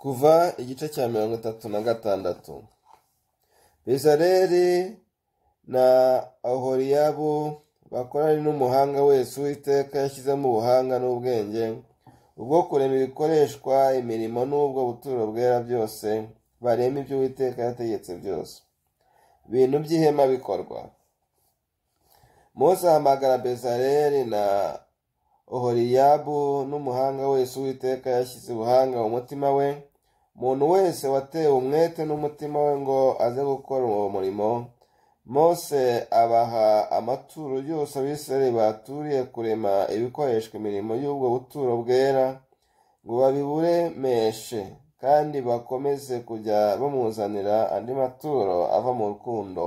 kuva igice cya mirongo itatu na gatandatu bezareri na ahoriyabu bakoranye n'umuhanga wese uwiteka yashyizemo ubuhanga n'ubwenge ubwo kurema ibikoreshwa imirimo n'ubwo buturo bwera byose barema ibyo uwiteka yategetse byose ibintu by'ihema bikorwa Mose ahamagara bezareri na ohoriyabu n'umuhanga wese uwiteka yashyize ubuhanga mu mutima we umuntu wese watewe umwete n'umutima we ngo aze gukora uwo murimo mose abaha amaturo yose abisirayeli baturiye kurema ibikoreshwa imirimo y'ubwo buturo bwera ngo babiburemeshe kandi bakomeze kujya bamuzanira andi maturo ava mu rukundo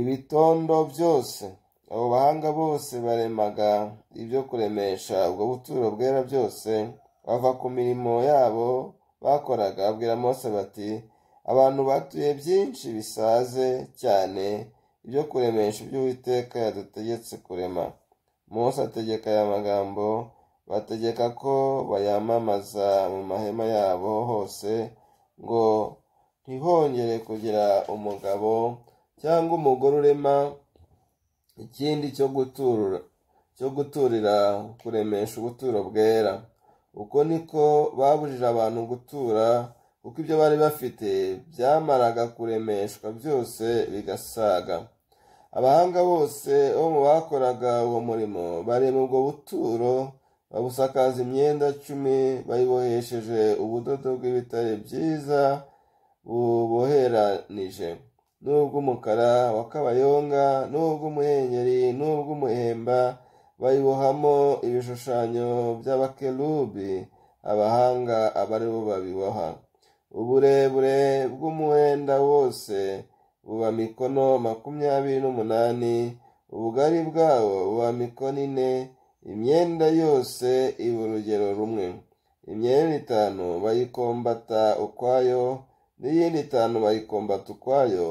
ibitondo byose abo bahanga bose baremaga ibyo kuremesha ubwo buturo bwera byose bava ku mirimo yabo bakoraga abwira Mose bati abantu batuye byinshi bisaze cyane ibyo kuremesha ibyo uwiteka yadutegetse kurema Mose ategeka aya magambo bategeka ko bayamamaza mu mahema yabo hose ngo ntihongere kugira umugabo cyangwa umugore urema ikindi cyo guturira kuremesha ubuturo bwera uko niko babujije abantu gutura kuko ibyo bari bafite byamaraga kuremeshwa byose bigasaga abahanga bose bo mu bakoraga uwo murimo barema ubwo buturo babusakaza imyenda cumi bayibohesheje ubudodo bw'ibitare byiza buboheranije n'ubw'umukara wa kabayonga n'ubw'umuhengeri n'ubw'umuhemba bayibohamo ibishushanyo by’abakelubi abahanga aba ari bo babiboha uburebure bw'umwenda wose buba mikono makumyabiri n'umunani ubugari bwawo buba mikono ine imyenda yose iba urugero rumwe imyenda itanu bayikombata ukwayo n'iyindi itanu bayikombata ukwayo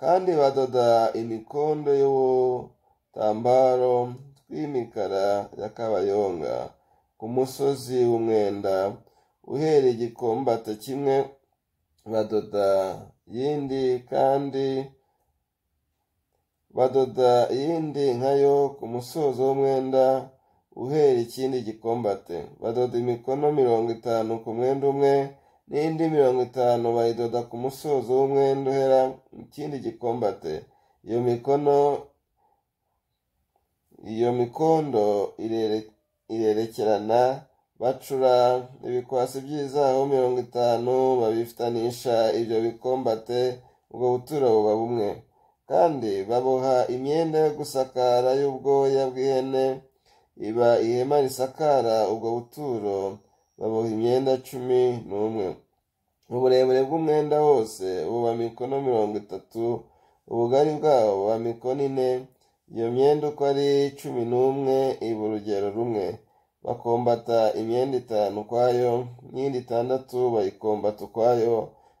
kandi badoda imikondo y'ubutambaro w'imikara yakabayonga ku musozi w'umwenda uhereye igikombata kimwe badoda yindi kandi badoda iyindi nkayo ku musozo w'umwenda uhera ikindi gikombate badoda imikono mirongo itanu ku mwenda umwe n'indi mirongo itanu bayidoda ku musozo w'umwenda uhera ikindi gikombate iyo mikono iyo mikondo irerekerana bacura ibikwasi by'izaho mirongo itanu babifitanisha ibyo bikombate ubwo buturo buba bumwe kandi baboha imyenda yo gusakara y'ubwoya bw'ihene iba ihema risakara ubwo buturo baboha imyenda cumi n'umwe uburebure bw'umwenda wose buba mikono mirongo itatu ubugari bwawo buba mikono ine iyo myenda uko ari cumi n'umwe iba urugero rumwe bakombata imyenda itanu ukwayo n'indi itandatu bayikombata ukwayo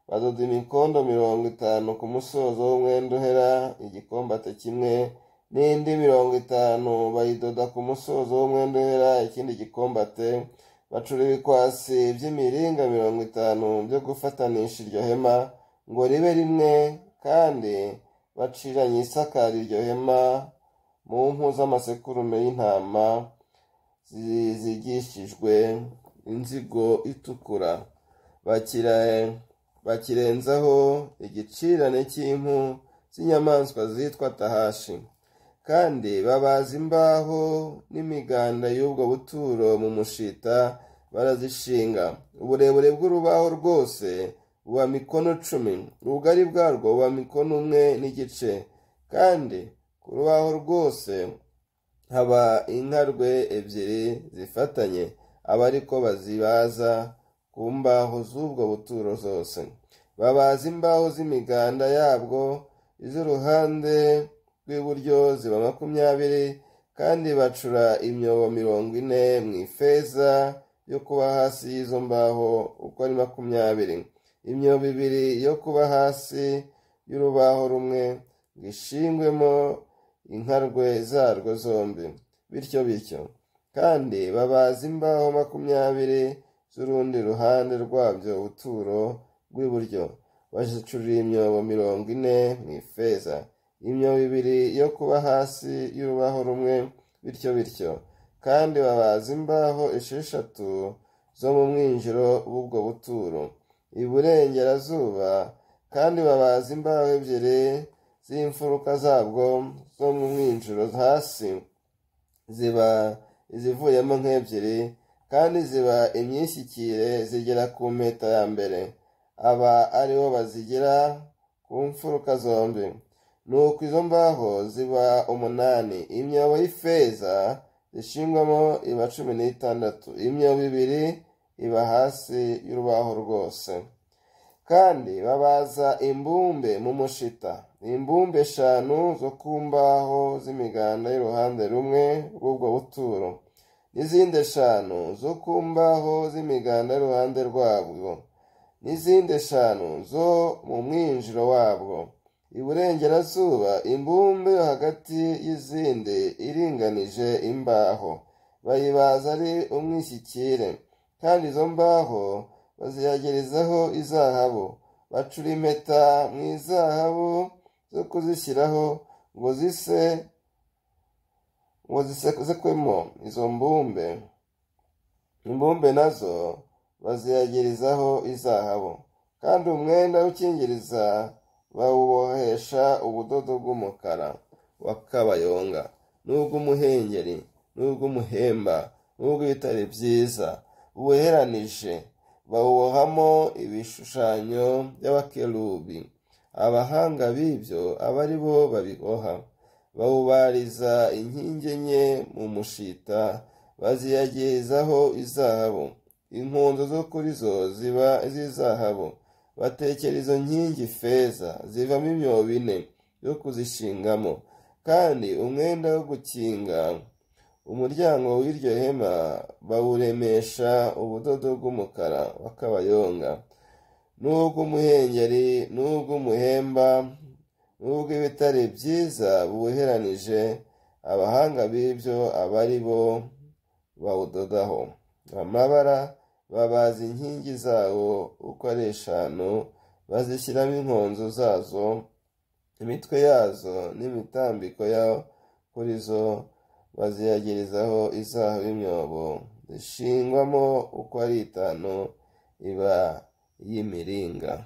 badoda imikondo mirongo itanu ku musozo w'umwenda uhera igikombate kimwe n'indi mirongo itanu bayidoda ku musozo w'umwenda uhera ikindi gikombate bacura ibikwasi by'imiringa mirongo itanu byo gufatanisha iryo hema ngo ribe rimwe kandi baciranye isakara iryo hema mu mpu z'amasekurume y'intama zizigishijwe inzigo itukura bakirenzaho igicirane cy'impu z'inyamaswa zitwa tahashi kandi babaza imbaho n'imiganda y'ubwo buturo mu mushita barazishinga uburebure bw'urubaho rwose buba mikono cumi ubugari bwarwo buba mikono umwe n'igice kandi ku rubaho rwose haba inkarwe ebyiri zifatanye aba ariko bazibaza ku mbaho z'ubwo buturo zose babaza imbaho z'imiganda yabwo iz'uruhande rw'iburyo ziba makumyabiri kandi bacura imyobo mirongo ine mu ifeza yo kuba hasi y'izo mbaho uko ari makumyabiri imyobo ibiri yo kuba hasi y'urubaho rumwe ngo ishingwemo inkarwe zarwo zombi bityo bityo kandi babaza imbaho makumyabiri z'urundi ruhande rwabyo ubuturo rw'iburyo bazicurira imyobo mirongo ine mu ifeza imyobo ibiri yo kuba hasi y'urubaho rumwe bityo bityo kandi babaza imbaho esheshatu zo mu mwinjiro w'ubwo buturo iburengerazuba kandi babaza imbaho ebyiri z'imfuruka zabwo zo mu mwinjiro hasi ziba izivuyemo nk'ebyiri kandi ziba imyishyikire zigera ku mpeta ya mbere aba aribo bazigira ku mfuruka zombi nuko izo mbaho ziba umunani imyobo y'ifeza zishingwamo iba cumi n'itandatu imyobo ibiri iba hasi y'urubaho rwose kandi babaza imbumbe mu mushita ni imbumbe eshanu zo ku mbaho z'imiganda y'uruhande rumwe rw'ubwo buturo n'izindi eshanu zo ku mbaho z'imiganda y'uruhande rwabwo n'izindi eshanu zo mu mwinjiro wabwo iburengerazuba imbumbe hagati y'izindi iringanije imbaho bayibaza ari umwishyikire kandi izo mbaho baziyagerizaho izahabu bacura impeta mu izahabu zo kuzishyiraho ngo zise ngo zisekwemo izo mbumbe imbumbe nazo baziyagirizaho izahabu kandi umwenda ukingiriza bawubohesha ubudodo bw'umukara w'akabayonga n'ubw'umuhengeri n'ubw'umuhemba n'ubw'ibitari byiza buheranije bawubohamo ibishushanyo by'abakerubi abahanga b'ibyo aba ari bo babiboha bawubariza inkingi enye mu mushita baziyagezaho izahabu inkunzo zo kuri zo ziba z'izahabu batekera izo nkingi feza zivamo imyobo ine yo kuzishingamo kandi umwenda wo gukinga umuryango w'iryo hema bawuremesha ubudodo bw'umukara w'akabayonga n’ubwo n’ubwo umuhengeri n'ubw'umuhengeri n’ubwo n'ubw'ibitare byiza buheranije abahanga b'ibyo aba ari bo bawudodaho amabara babaza inkingi zawo uko ari eshanu bazishyiramo inkonzo zazo imitwe yazo n'imitambiko ya kuri zo baziyagirizaho izahabu imyobo zishingwamo uko ari itanu iba y'imiringa